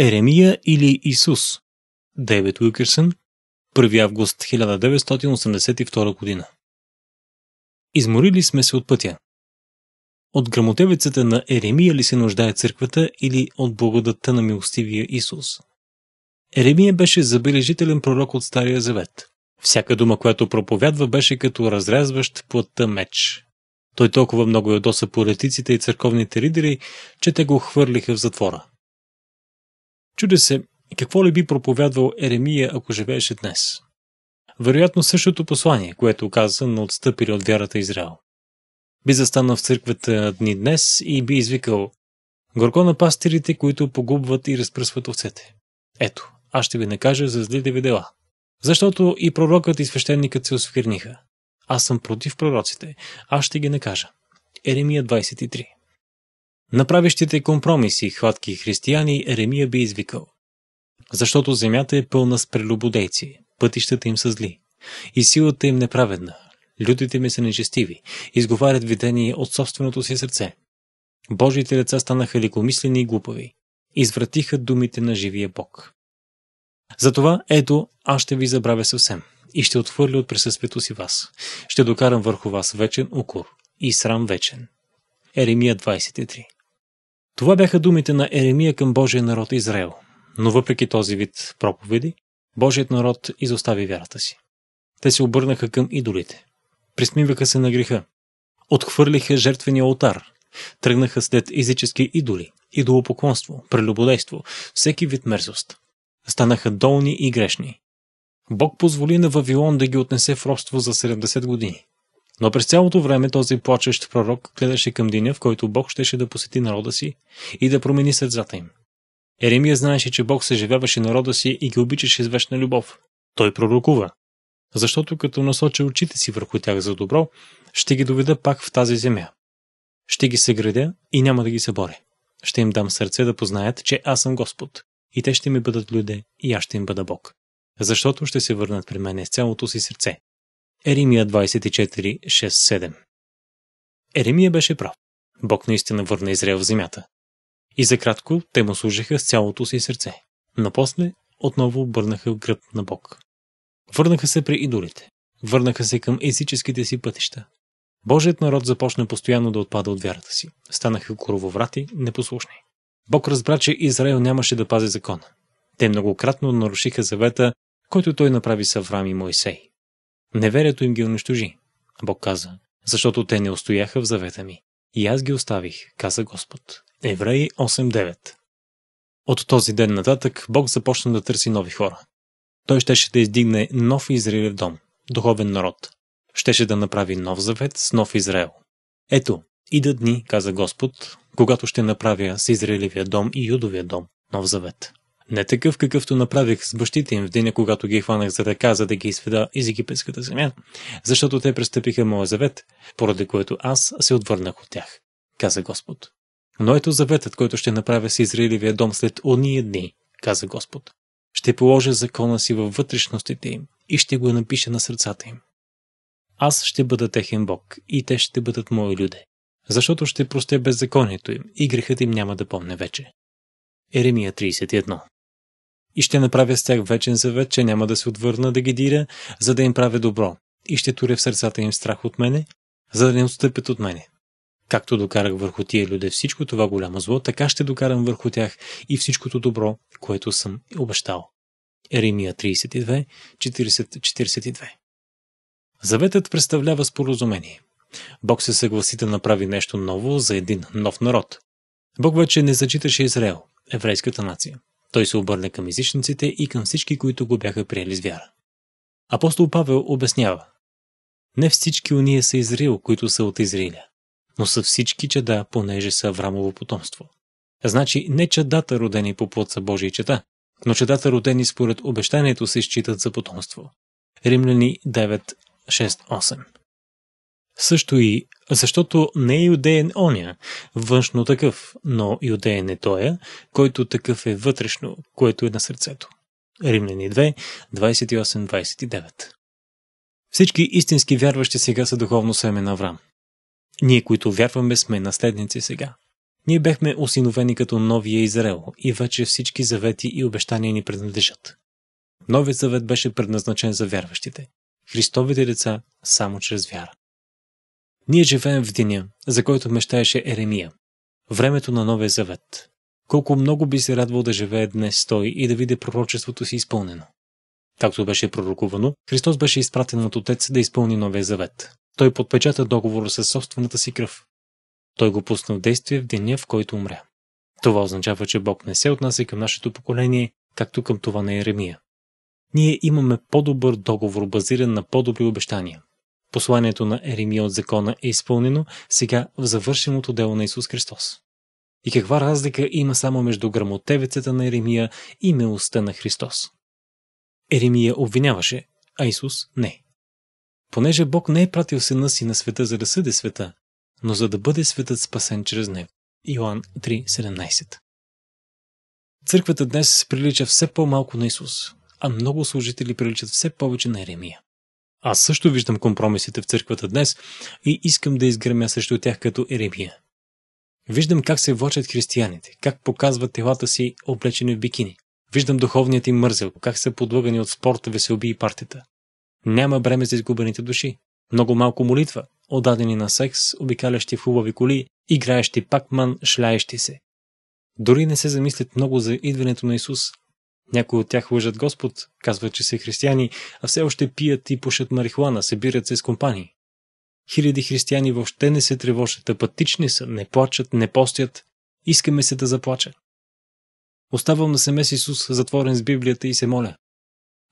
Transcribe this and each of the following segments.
Еремия или Исус. Дейвид Уикърсън, 1 август 1982 година. Изморили сме се от пътя. От грамотевицата на Еремия ли се нуждае църквата или от благодатта на милостивия Исус? Еремия беше забележителен пророк от Стария Завет. Всяка дума, която проповядва, беше като разрязващ плътта меч. Той толкова много ядоса е по и църковните лидери, че те го хвърлиха в затвора. Чуде се, какво ли би проповядвал Еремия, ако живееше днес? Вероятно същото послание, което каза, на отстъпили от вярата Израел. Би застанал в църквата дни днес и би извикал Горко на пастирите, които погубват и разпръсват овцете. Ето, аз ще ви накажа за злите ви дела. Защото и пророкът и свещеникът се освирниха. Аз съм против пророците. Аз ще ги накажа. Еремия 23 Направещите компромиси хватки християни Еремия би извикал. Защото земята е пълна с прелюбодейци, пътищата им са зли, и силата им неправедна, людите ми са нечестиви, изговарят видение от собственото си сърце. Божите деца станаха лекомислени и глупави, извратиха думите на живия Бог. Затова ето, аз ще ви забравя съвсем и ще отхвърля от присъствието си вас. Ще докарам върху вас вечен укор и срам вечен. Еремия 23 това бяха думите на Еремия към Божия народ Израел. Но въпреки този вид проповеди, Божият народ изостави вярата си. Те се обърнаха към идолите. Присмиваха се на греха. Отхвърлиха жертвения алтар. Тръгнаха след езически идоли, идолопоклонство, прелюбодейство, всеки вид мерзост. Станаха долни и грешни. Бог позволи на Вавилон да ги отнесе в робство за 70 години. Но през цялото време този плачещ пророк гледаше към деня, в който Бог щеше да посети народа си и да промени сърцата им. Еремия знаеше, че Бог съживяваше народа си и ги обичаше с вечна любов. Той пророкува. Защото като насоча очите си върху тях за добро, ще ги доведа пак в тази земя. Ще ги съградя и няма да ги съборя. Ще им дам сърце да познаят, че аз съм Господ. И те ще ми бъдат люде, и аз ще им бъда Бог. Защото ще се върнат при мене с цялото си сърце, Еремия 24.6.7 Еремия беше прав. Бог наистина върна Израел в земята. И за кратко те му служиха с цялото си сърце. Но после отново обърнаха гръб на Бог. Върнаха се при идолите. Върнаха се към езическите си пътища. Божият народ започна постоянно да отпада от вярата си. Станаха корововрати, непослушни. Бог разбра, че Израел нямаше да пази закона. Те многократно нарушиха завета, който той направи с Авраам и Моисей. Неверието им ги унищожи. Бог каза, защото те не устояха в завета ми. И аз ги оставих, каза Господ. Евреи 8.9 От този ден нататък Бог започна да търси нови хора. Той щеше да издигне нов Израилев дом, духовен народ. Щеше да направи нов завет с нов Израел. Ето, идат дни, каза Господ, когато ще направя с Израилевия дом и Юдовия дом нов завет. Не такъв какъвто направих с бащите им в деня, когато ги хванах за ръка, за да ги изведа из египетската земя, защото те престъпиха моя завет, поради което аз се отвърнах от тях, каза Господ. Но ето заветът, който ще направя с Израилевия дом след ония дни, каза Господ. Ще положа закона си във вътрешностите им и ще го напиша на сърцата им. Аз ще бъда техен Бог и те ще бъдат мои люди, защото ще простя беззаконието им и грехът им няма да помне вече. Еремия 31 и ще направя с тях вечен завет, че няма да се отвърна да ги диря, за да им правя добро, и ще туря в сърцата им страх от мене, за да не отстъпят от мене. Както докарах върху тия люди всичко това голямо зло, така ще докарам върху тях и всичкото добро, което съм обещал. Еремия 32, 40, 42 Заветът представлява споразумение. Бог се съгласи да направи нещо ново за един нов народ. Бог вече не зачиташе Израел, еврейската нация. Той се обърна към езичниците и към всички, които го бяха приели с вяра. Апостол Павел обяснява. Не всички уния са Израил, които са от Израиля, но са всички чада, понеже са Аврамово потомство. Значи не чадата родени по плод са Божии чета, но чедата родени според обещанието се считат за потомство. Римляни 9.6.8 също и защото не е юдеен оня, външно такъв, но юдеен е тоя, който такъв е вътрешно, което е на сърцето. Римляни 2, 28-29 Всички истински вярващи сега са духовно семе на Авраам. Ние, които вярваме, сме наследници сега. Ние бехме осиновени като новия Израел и вече всички завети и обещания ни принадлежат. Новият завет беше предназначен за вярващите. Христовите деца само чрез вяра. Ние живеем в деня, за който мечтаеше Еремия. Времето на Новия Завет. Колко много би се радвал да живее днес той и да види пророчеството си изпълнено. Както беше пророкувано, Христос беше изпратен от Отец да изпълни Новия Завет. Той подпечата договор със собствената си кръв. Той го пусна в действие в деня, в който умря. Това означава, че Бог не се отнася към нашето поколение, както към това на Еремия. Ние имаме по-добър договор, базиран на по-добри обещания. Посланието на Еремия от закона е изпълнено сега в завършеното дело на Исус Христос. И каква разлика има само между грамотевицата на Еремия и милостта на Христос? Еремия обвиняваше, а Исус не. Понеже Бог не е пратил сина си на света, за да съде света, но за да бъде светът спасен чрез него. Йоан 3.17 Църквата днес прилича все по-малко на Исус, а много служители приличат все повече на Еремия. Аз също виждам компромисите в църквата днес и искам да изгремя срещу тях като Еремия. Виждам как се влачат християните, как показват телата си облечени в бикини. Виждам духовният им мързел, как са подлъгани от спорта, веселби и партията. Няма бреме за изгубените души. Много малко молитва, отдадени на секс, обикалящи в хубави коли, играещи пакман, шляещи се. Дори не се замислят много за идването на Исус, някои от тях лъжат Господ, казват, че са християни, а все още пият и пушат марихуана, събират се с компании. Хиляди християни въобще не се тревожат, апатични са, не плачат, не постят. Искаме се да заплача. Оставам на с Исус, затворен с Библията и се моля.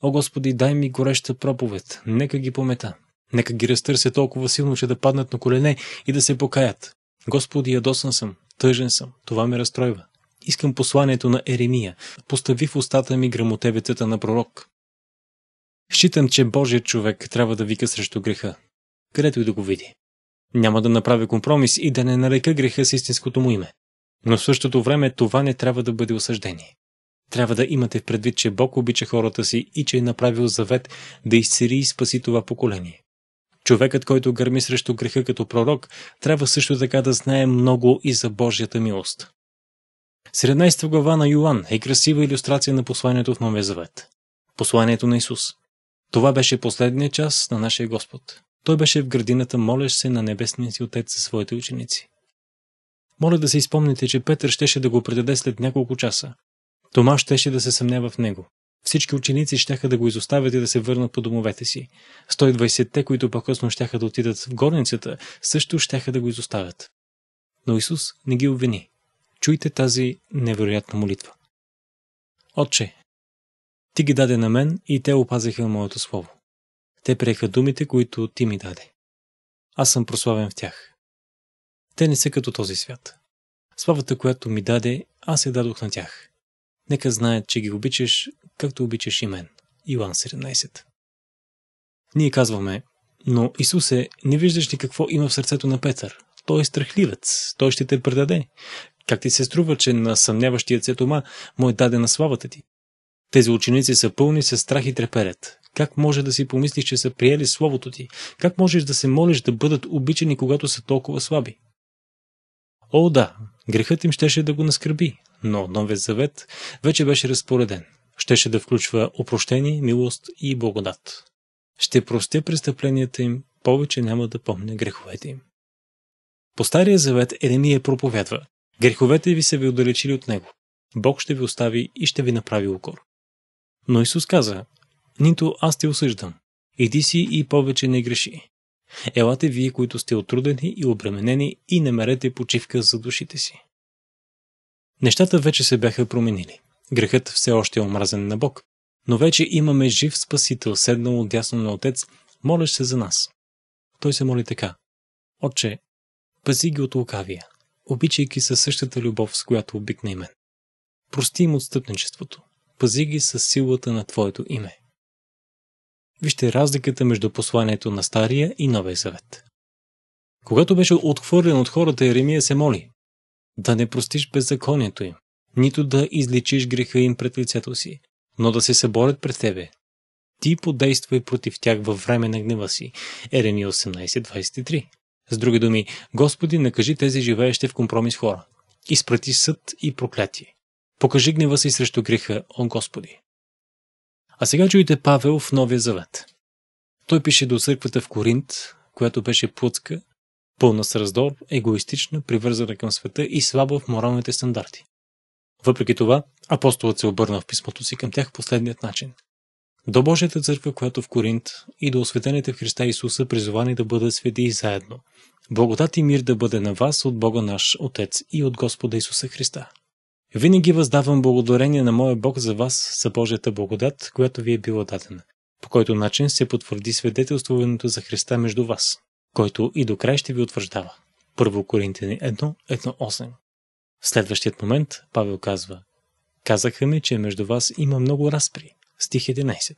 О Господи, дай ми гореща проповед, нека ги помета. Нека ги разтърся толкова силно, че да паднат на колене и да се покаят. Господи, ядосан съм, тъжен съм, това ме разстройва. Искам посланието на Еремия. Постави в устата ми грамотевицата на пророк. Считам, че Божият човек трябва да вика срещу греха, където и да го види. Няма да направя компромис и да не нарека греха с истинското му име. Но в същото време това не трябва да бъде осъждение. Трябва да имате в предвид, че Бог обича хората си и че е направил завет да изцери и спаси това поколение. Човекът, който гърми срещу греха като пророк, трябва също така да знае много и за Божията милост. 17 глава на Йоанн е красива иллюстрация на посланието в Новия Завет. Посланието на Исус. Това беше последният час на нашия Господ. Той беше в градината, молещ се на небесния си отец със своите ученици. Моля да се изпомните, че Петър щеше да го предаде след няколко часа. Тома щеше да се съмнява в него. Всички ученици щяха да го изоставят и да се върнат по домовете си. 120-те, които по-късно щяха да отидат в горницата, също щяха да го изоставят. Но Исус не ги обвини. Чуйте тази невероятна молитва. Отче, ти ги даде на мен и те опазиха моето слово. Те приеха думите, които ти ми даде. Аз съм прославен в тях. Те не са като този свят. Славата, която ми даде, аз я дадох на тях. Нека знаят, че ги обичаш, както обичаш и мен. Иоанн 17. Ние казваме, но Исусе, не виждаш ли какво има в сърцето на Петър? Той е страхливец, той ще те предаде. Как ти се струва, че на съмняващият се Тома му е дадена славата ти? Тези ученици са пълни с страх и треперят. Как може да си помислиш, че са приели словото ти? Как можеш да се молиш да бъдат обичани, когато са толкова слаби? О, да, грехът им щеше да го наскърби, но Новият завет вече беше разпореден. Щеше да включва опрощение, милост и благодат. Ще простя престъпленията им, повече няма да помня греховете им. По Стария завет Еремия проповядва, Греховете ви са ви отдалечили от него. Бог ще ви остави и ще ви направи укор. Но Исус каза, нито аз те осъждам. Иди си и повече не греши. Елате вие, които сте отрудени и обременени и намерете почивка за душите си. Нещата вече се бяха променили. Грехът все още е омразен на Бог, но вече имаме жив Спасител, седнал от дясно на Отец, молещ се за нас. Той се моли така. Отче, пази ги от лукавия обичайки със същата любов, с която обикна и мен. Прости им отстъпничеството. Пази ги с силата на Твоето име. Вижте разликата между посланието на Стария и Новия завет. Когато беше отхвърлен от хората, Еремия се моли да не простиш беззаконието им, нито да изличиш греха им пред лицето си, но да се съборят пред тебе. Ти подействай против тях във време на гнева си. Еремия 18.23 с други думи, Господи, накажи тези живеещи в компромис хора. Изпрати съд и проклятие. Покажи гнева си срещу греха, о Господи. А сега чуйте Павел в Новия Завет. Той пише до църквата в Коринт, която беше плътска, пълна с раздор, егоистична, привързана към света и слаба в моралните стандарти. Въпреки това, апостолът се обърна в писмото си към тях последният начин – до Божията църква, която в Коринт и до осветените в Христа Исуса, призовани да бъдат свети и заедно. Благодат и мир да бъде на вас от Бога наш Отец и от Господа Исуса Христа. Винаги въздавам благодарение на моя Бог за вас, за Божията благодат, която ви е била дадена, по който начин се потвърди свидетелствуването за Христа между вас, който и до край ще ви утвърждава. 1 Коринтини 1, 1, В следващият момент Павел казва Казаха ми, че между вас има много разпри. Стих 11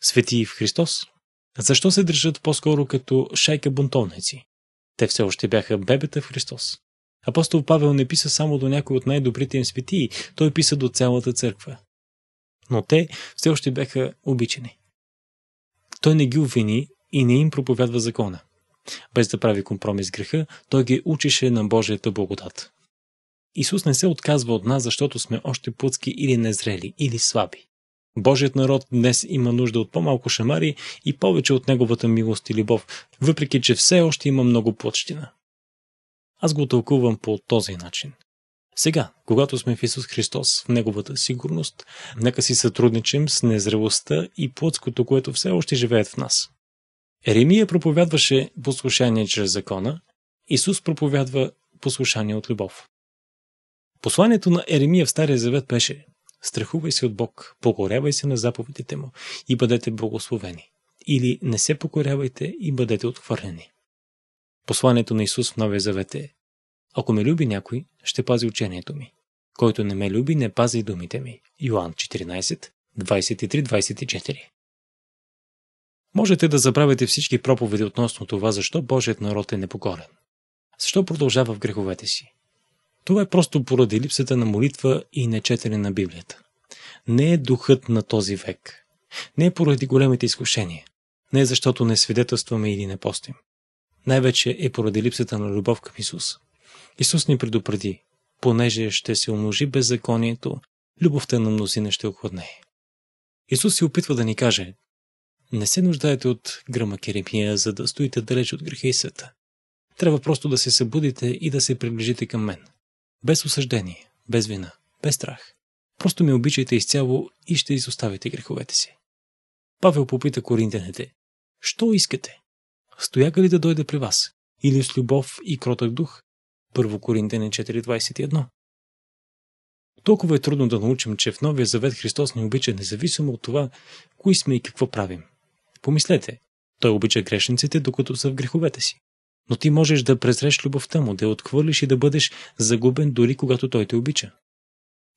Свети в Христос Защо се държат по-скоро като шайка бунтовници? Те все още бяха бебета в Христос. Апостол Павел не писа само до някой от най-добрите им светии, той писа до цялата църква. Но те все още бяха обичани. Той не ги обвини и не им проповядва закона. Без да прави компромис с греха, той ги учеше на Божията благодат. Исус не се отказва от нас, защото сме още плътски или незрели, или слаби. Божият народ днес има нужда от по-малко шамари и повече от неговата милост и любов, въпреки че все още има много плътщина. Аз го тълкувам по този начин. Сега, когато сме в Исус Христос, в Неговата сигурност, нека си сътрудничим с незрелостта и плътското, което все още живеят в нас. Еремия проповядваше послушание чрез закона, Исус проповядва послушание от любов. Посланието на Еремия в Стария Завет беше Страхувай се от Бог, покорявай се на заповедите му и бъдете благословени. Или не се покорявайте и бъдете отхвърлени. Посланието на Исус в Новия Завет е Ако ме люби някой, ще пази учението ми. Който не ме люби, не пази думите ми. Йоан 14, 23-24 Можете да забравите всички проповеди относно това, защо Божият народ е непокорен. Защо продължава в греховете си? Това е просто поради липсата на молитва и нечетене на Библията. Не е духът на този век. Не е поради големите изкушения. Не е защото не свидетелстваме или не постим. Най-вече е поради липсата на любов към Исус. Исус ни предупреди, понеже ще се умножи беззаконието, любовта на мнозина ще охладнее. Исус се опитва да ни каже, не се нуждаете от грама керемия, за да стоите далеч от греха и света. Трябва просто да се събудите и да се приближите към мен – без осъждение, без вина, без страх. Просто ме обичайте изцяло и ще изоставите греховете си. Павел попита коринтяните. Що искате? Стояка ли да дойде при вас? Или с любов и кротък дух? първо Коринтяне 4.21 Толкова е трудно да научим, че в Новия Завет Христос ни обича независимо от това, кои сме и какво правим. Помислете, Той обича грешниците, докато са в греховете си но ти можеш да презреш любовта му, да я отхвърлиш и да бъдеш загубен дори когато той те обича.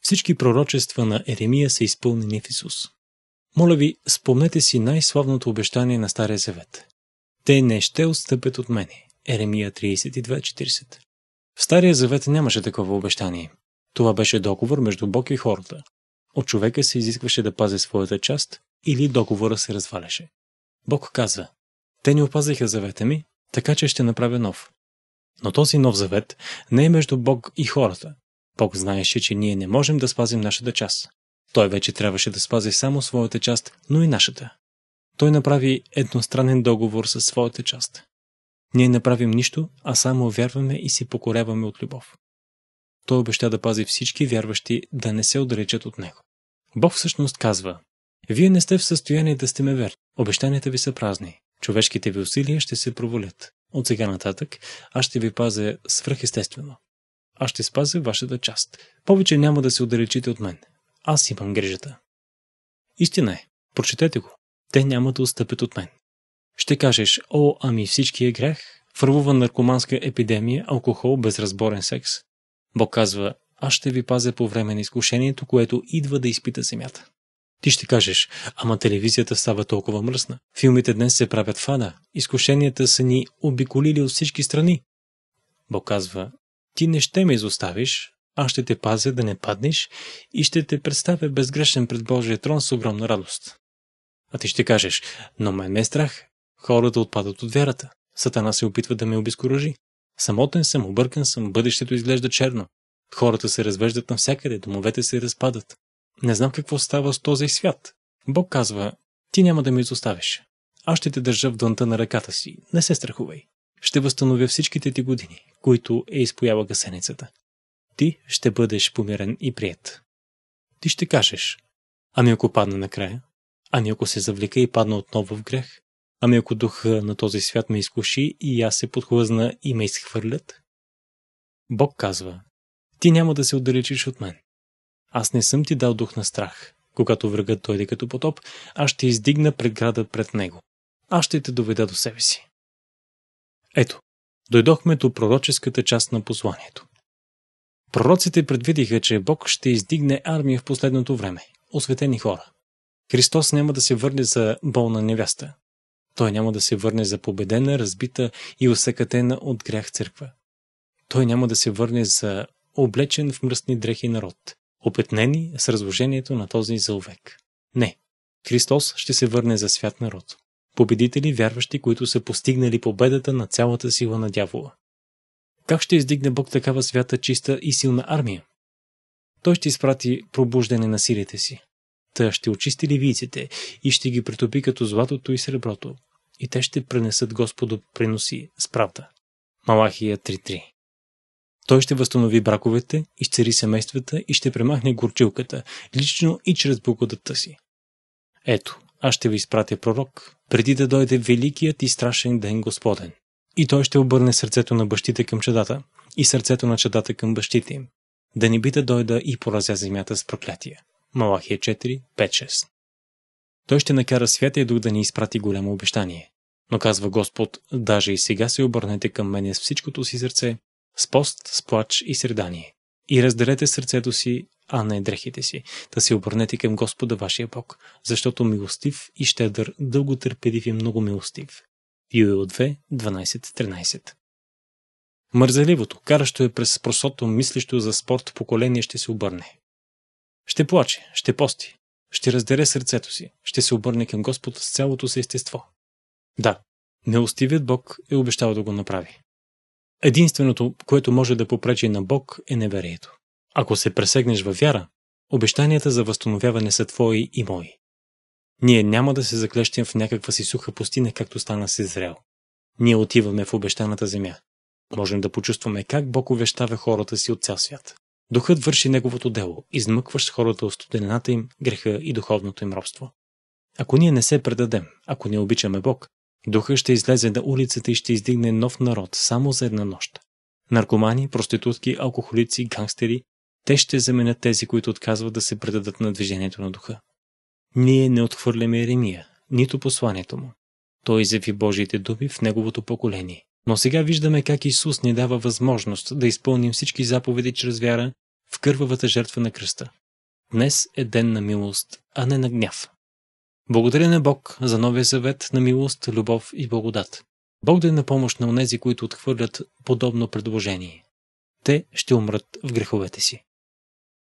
Всички пророчества на Еремия са изпълнени в Исус. Моля ви, спомнете си най-славното обещание на Стария Завет. Те не ще отстъпят от мене. Еремия 32.40 В Стария Завет нямаше такова обещание. Това беше договор между Бог и хората. От човека се изискваше да пази своята част или договора се разваляше. Бог каза, те не опазиха завета ми, така че ще направя нов. Но този нов завет не е между Бог и хората. Бог знаеше, че ние не можем да спазим нашата част. Той вече трябваше да спази само своята част, но и нашата. Той направи едностранен договор със своята част. Ние не правим нищо, а само вярваме и се покоряваме от любов. Той обеща да пази всички вярващи да не се отдалечат от него. Бог всъщност казва, вие не сте в състояние да сте ме верни, обещанията ви са празни човешките ви усилия ще се провалят. От сега нататък аз ще ви пазя свръхестествено. Аз ще спазя вашата част. Повече няма да се отдалечите от мен. Аз имам грижата. Истина е. Прочетете го. Те няма да отстъпят от мен. Ще кажеш, о, ами всички е грех, фървува наркоманска епидемия, алкохол, безразборен секс. Бог казва, аз ще ви пазя по време на изкушението, което идва да изпита земята. Ти ще кажеш, ама телевизията става толкова мръсна. Филмите днес се правят фада. Изкушенията са ни обиколили от всички страни. Бог казва, ти не ще ме изоставиш, аз ще те пазя да не паднеш и ще те представя безгрешен пред Божия трон с огромна радост. А ти ще кажеш, но мен ме е страх. Хората отпадат от вярата. Сатана се опитва да ме обезкуражи. Самотен съм, объркан съм, бъдещето изглежда черно. Хората се развеждат навсякъде, домовете се разпадат. Не знам какво става с този свят. Бог казва, ти няма да ме изоставиш. Аз ще те държа в дънта на ръката си. Не се страхувай. Ще възстановя всичките ти години, които е изпояла гасеницата. Ти ще бъдеш помирен и прият. Ти ще кажеш, ами ако падна накрая, ами ако се завлека и падна отново в грех, ами ако духа на този свят ме изкуши и аз се подхлъзна и ме изхвърлят. Бог казва, ти няма да се отдалечиш от мен. Аз не съм ти дал дух на страх. Когато врагът дойде като потоп, аз ще издигна преграда пред него. Аз ще те доведа до себе си. Ето, дойдохме до пророческата част на посланието. Пророците предвидиха, че Бог ще издигне армия в последното време, осветени хора. Христос няма да се върне за болна невяста. Той няма да се върне за победена, разбита и усъкатена от грях църква. Той няма да се върне за облечен в мръсни дрехи народ опетнени с разложението на този зълвек. Не, Христос ще се върне за свят народ. Победители, вярващи, които са постигнали победата на цялата сила на дявола. Как ще издигне Бог такава свята, чиста и силна армия? Той ще изпрати пробуждане на силите си. Та ще очисти ливийците и ще ги притопи като златото и среброто. И те ще пренесат Господу приноси с правда. Малахия 3.3 той ще възстанови браковете, изцери семействата и ще премахне горчилката, лично и чрез благодата си. Ето, аз ще ви изпратя пророк, преди да дойде великият и страшен ден Господен. И той ще обърне сърцето на бащите към чедата и сърцето на чадата към бащите им. Да не би да дойда и поразя земята с проклятия. Малахия 4, 5, 6. Той ще накара Святия Дух да ни изпрати голямо обещание. Но казва Господ, даже и сега се обърнете към мене с всичкото си сърце, с пост, с плач и средание. И разделете сърцето си, а не дрехите си. Да се обърнете към Господа вашия Бог, защото милостив и щедър, дълготърпелив и много милостив. Юил 2, 12-13 Мързеливото, каращо е през просото, мислещо за спорт поколение ще се обърне. Ще плаче, ще пости, ще раздере сърцето си, ще се обърне към Господ с цялото си естество. Да, неустивият Бог е обещал да го направи. Единственото, което може да попречи на Бог е неверието. Ако се пресегнеш във вяра, обещанията за възстановяване са твои и мои. Ние няма да се заклещим в някаква си суха пустина, както стана с Израел. Ние отиваме в обещаната земя. Можем да почувстваме как Бог увещава хората си от цял свят. Духът върши неговото дело, измъкващ хората от студената им, греха и духовното им робство. Ако ние не се предадем, ако не обичаме Бог, Духът ще излезе на улицата и ще издигне нов народ само за една нощ. Наркомани, проститутки, алкохолици, гангстери, те ще заменят тези, които отказват да се предадат на движението на духа. Ние не отхвърляме Еремия, нито посланието му. Той изяви Божиите думи в неговото поколение. Но сега виждаме как Исус ни дава възможност да изпълним всички заповеди чрез вяра в кървавата жертва на кръста. Днес е ден на милост, а не на гняв. Благодаря на Бог за новия завет на милост, любов и благодат. Бог да е на помощ на онези, които отхвърлят подобно предложение. Те ще умрат в греховете си.